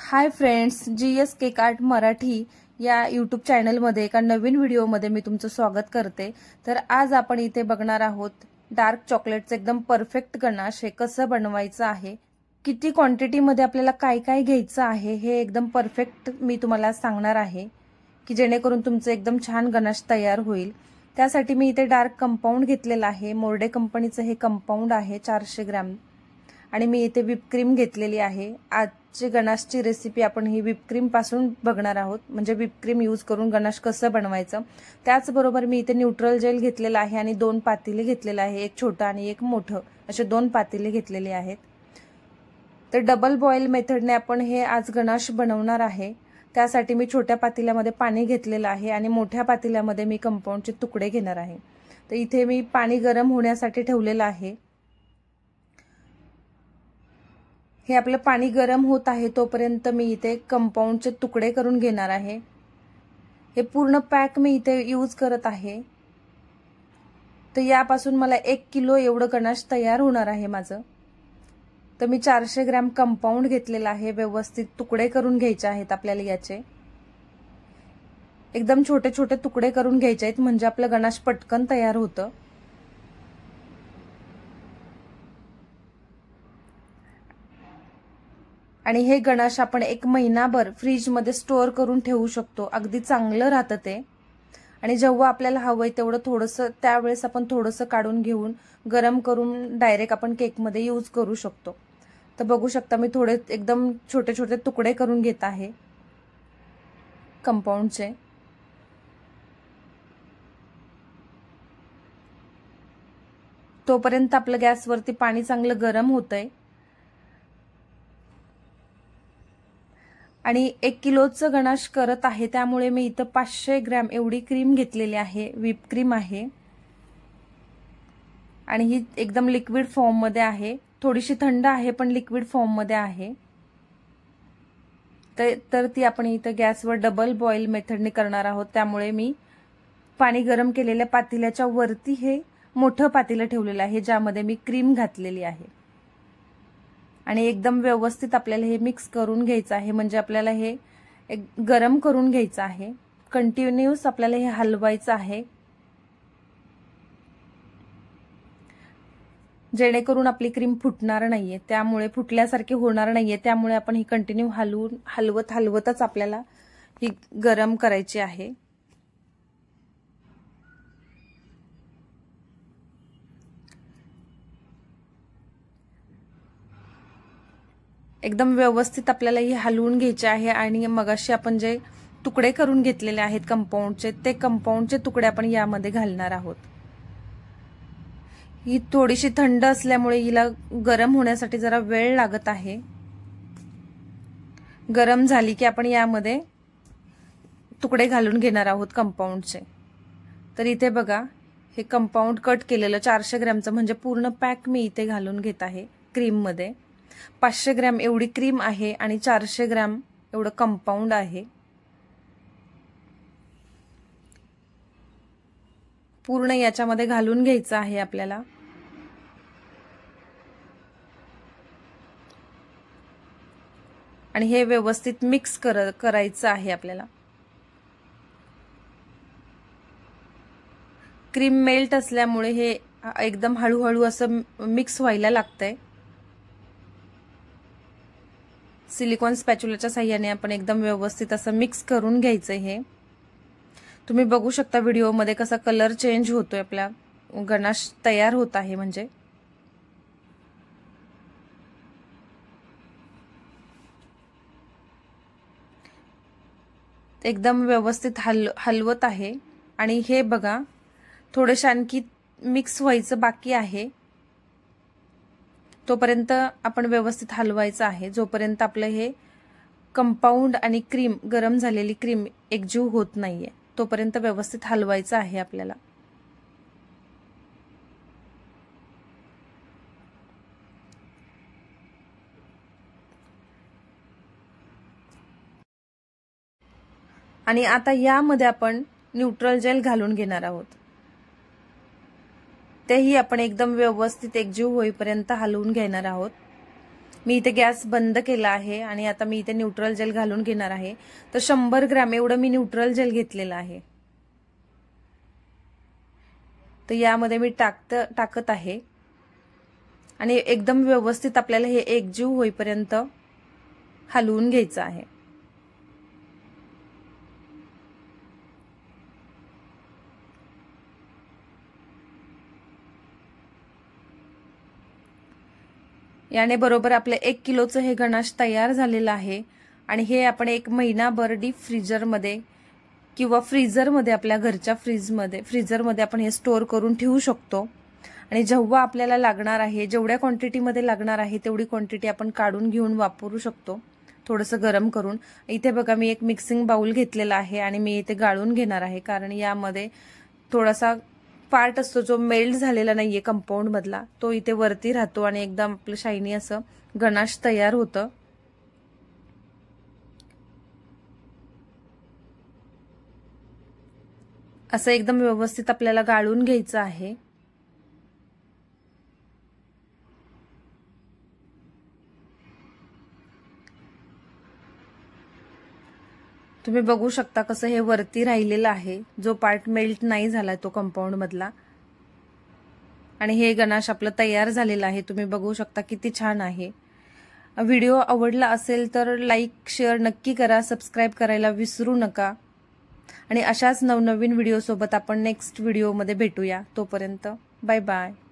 हाय friends G S cake art Marathi या YouTube चॅनलमध्ये एका नवीन व्हिडिओमध्ये मी तुमचं स्वागत करते तर आज आपण इथे बघणार आहोत डार्क चॉकलेटचं एकदम परफेक्ट गणाश हे कसं बनवायचं आहे किती क्वांटिटीमध्ये आपल्याला काय काय घ्यायचं आहे हे एकदम परफेक्ट मी तुम्हाला सांगणार आहे की जेणेकरून तुमचं एकदम छान गणाश तयार होईल त्यासाठी मी इथे डार्क कंपाऊंड घेतलेलं आहे मोर्डे कंपनीचं हे कंपाऊंड आहे चारशे ग्रॅम आणि मी इथे विपक्रीम घेतलेली आहे आजची गणाशची रेसिपी आपण ही विपक्रीमपासून बघणार आहोत म्हणजे विपक्रीम यूज करून गणाश कसं बनवायचं त्याचबरोबर मी इथे न्यूट्रल जेल घेतलेलं आहे आणि दोन पातेले घेतलेलं आहे एक छोटं आणि एक मोठं असे दोन पातेले घेतलेले आहेत तर डबल बॉईल मेथडने आपण हे आज गणाश बनवणार आहे त्यासाठी मी छोट्या पातेल्यामध्ये पाणी घेतलेलं आहे आणि मोठ्या पातेल्यामध्ये मी कंपाऊंडचे तुकडे घेणार आहे तर इथे मी पाणी गरम होण्यासाठी ठेवलेलं आहे हे आपलं पाणी गरम होत आहे तोपर्यंत मी इथे कंपाऊंडचे तुकडे करून घेणार आहे हे पूर्ण पॅक मी इथे यूज करत आहे तर यापासून मला एक किलो एवढं गणाश तयार होणार आहे माझं तर मी चारशे ग्रॅम कंपाऊंड घेतलेलं आहे व्यवस्थित तुकडे करून घ्यायचे आहेत आपल्याला याचे एकदम छोटे छोटे तुकडे करून घ्यायचे आहेत म्हणजे आपलं गणाश पटकन तयार होतं आणि हे गणाश आपण एक महिनाभर फ्रीजमध्ये स्टोअर करून ठेवू शकतो अगदी चांगलं राहतं ते आणि जेव्हा आपल्याला हवंय तेवढं थोडंसं त्यावेळेस आपण थोडंसं काढून घेऊन गरम करून डायरेक्ट आपण केकमध्ये यूज करू शकतो तर बघू शकता मी थोडे एकदम छोटे छोटे तुकडे करून घेत आहे कंपाऊंडचे तोपर्यंत आपलं गॅसवरती पाणी चांगलं गरम होतंय आणि एक किलोचं गणाश करत आहे त्यामुळे मी इथं पाचशे ग्रॅम एवढी क्रीम घेतलेली आहे व्हीप क्रीम आहे आणि ही एकदम लिक्विड फॉर्ममध्ये आहे थोडीशी थंड आहे पण लिक्विड फॉर्ममध्ये आहे तर ती आपण इथं गॅसवर डबल बॉईल मेथडने करणार आहोत त्यामुळे मी पाणी गरम केलेल्या पातेल्याच्या वरती हे मोठं पातेलं ठेवलेलं आहे ज्यामध्ये मी क्रीम घातलेली आहे आणि एकदम व्यवस्थित आपल्याला हे मिक्स करून घ्यायचं आहे म्हणजे आपल्याला हे एक गरम करून घ्यायचं आहे कंटिन्यूस आपल्याला हे हलवायचं आहे जेणेकरून आपली क्रीम फुटणार नाहीये त्यामुळे फुटल्यासारखी होणार नाहीये त्यामुळे आपण ही कंटिन्यू हलवून हलवत हलवतच आपल्याला ही गरम करायची आहे एकदम व्यवस्थित आपल्याला ही हलवून घ्यायची आहे आणि मगाशी आपण जे तुकडे करून घेतलेले आहेत कंपाऊंडचे ते कंपाऊंडचे तुकडे आपण यामध्ये घालणार आहोत ही थोडीशी थंड असल्यामुळे हिला गरम होण्यासाठी जरा वेळ लागत आहे गरम झाली की आपण यामध्ये तुकडे घालून घेणार आहोत कंपाऊंडचे तर इथे बघा हे कंपाऊंड कट केलेलं चारशे ग्रॅमचं म्हणजे पूर्ण पॅक मी इथे घालून घेत आहे क्रीममध्ये पाचशे ग्रॅम एवढी क्रीम आहे आणि चारशे ग्रॅम एवढं कंपाऊंड आहे पूर्ण याच्यामध्ये घालून घ्यायचं आहे आपल्याला आणि हे व्यवस्थित मिक्स कर करायचं आहे आपल्याला क्रीम मेल्ट असल्यामुळे हे एकदम हळूहळू असं मिक्स व्हायला लागतंय सिलिकॉन स्पॅच्युलाच्या साह्याने आपण एकदम व्यवस्थित असं मिक्स करून घ्यायचं हे तुम्ही बघू शकता व्हिडिओमध्ये कसा कलर चेंज होतोय आपला गणाश तयार होत आहे म्हणजे एकदम व्यवस्थित हल हलवत आहे आणि हे बघा थोडेसे आणखी मिक्स व्हायचं बाकी आहे तोपर्यंत आपण व्यवस्थित हलवायचं आहे जोपर्यंत आपलं हे कंपाऊंड आणि क्रीम गरम झालेली क्रीम एकजीव होत नाहीये तोपर्यंत व्यवस्थित हलवायचं आहे आपल्याला आणि आता यामध्ये आपण न्यूट्रल जेल घालून घेणार आहोत तेही आपण एकदम व्यवस्थित एकजीव होईपर्यंत हलवून घेणार आहोत मी इथे गॅस बंद केला आहे आणि आता मी इथे न्यूट्रल जेल घालून घेणार आहे तर शंभर ग्रॅम एवढं मी न्यूट्रल जेल घेतलेलं आहे तर यामध्ये मी टाकत टाकत आहे आणि एकदम व्यवस्थित आपल्याला हे एकजीव होईपर्यंत हलवून घ्यायचं आहे याने बरोबर आपलं एक किलोचं हे गणाश तयार झालेलं आहे आणि हे आपण एक महिनाभर डीप फ्रीजरमध्ये किंवा फ्रीजरमध्ये आपल्या घरच्या फ्रीजमध्ये फ्रीजरमध्ये आपण हे स्टोअर करून ठेवू शकतो आणि जेव्हा आपल्याला लागणार आहे जेवढ्या क्वांटिटीमध्ये लागणार आहे तेवढी क्वांटिटी आपण काढून घेऊन वापरू शकतो थोडंसं गरम करून इथे बघा मी एक मिक्सिंग बाऊल घेतलेला आहे आणि मी इथे गाळून घेणार आहे कारण यामध्ये थोडासा पार्ट असतो जो मेल्ट झालेला नाहीये कंपाऊंड मधला तो इथे वरती राहतो आणि एकदम आपलं शायनी असं गणाश तयार होत असं एकदम व्यवस्थित आपल्याला गाळून घ्यायचं आहे तुम्ही बघू शकता कसं हे वरती राहिलेलं आहे जो पार्ट मेल्ट नाही झाला तो कंपाऊंड मधला आणि हे गणाश आपलं तयार झालेलं आहे तुम्ही बघू शकता किती छान आहे व्हिडिओ आवडला असेल तर लाईक शेअर नक्की करा सबस्क्राईब करायला विसरू नका आणि अशाच नवनवीन व्हिडिओसोबत आपण नेक्स्ट व्हिडिओमध्ये भेटूया तोपर्यंत बाय बाय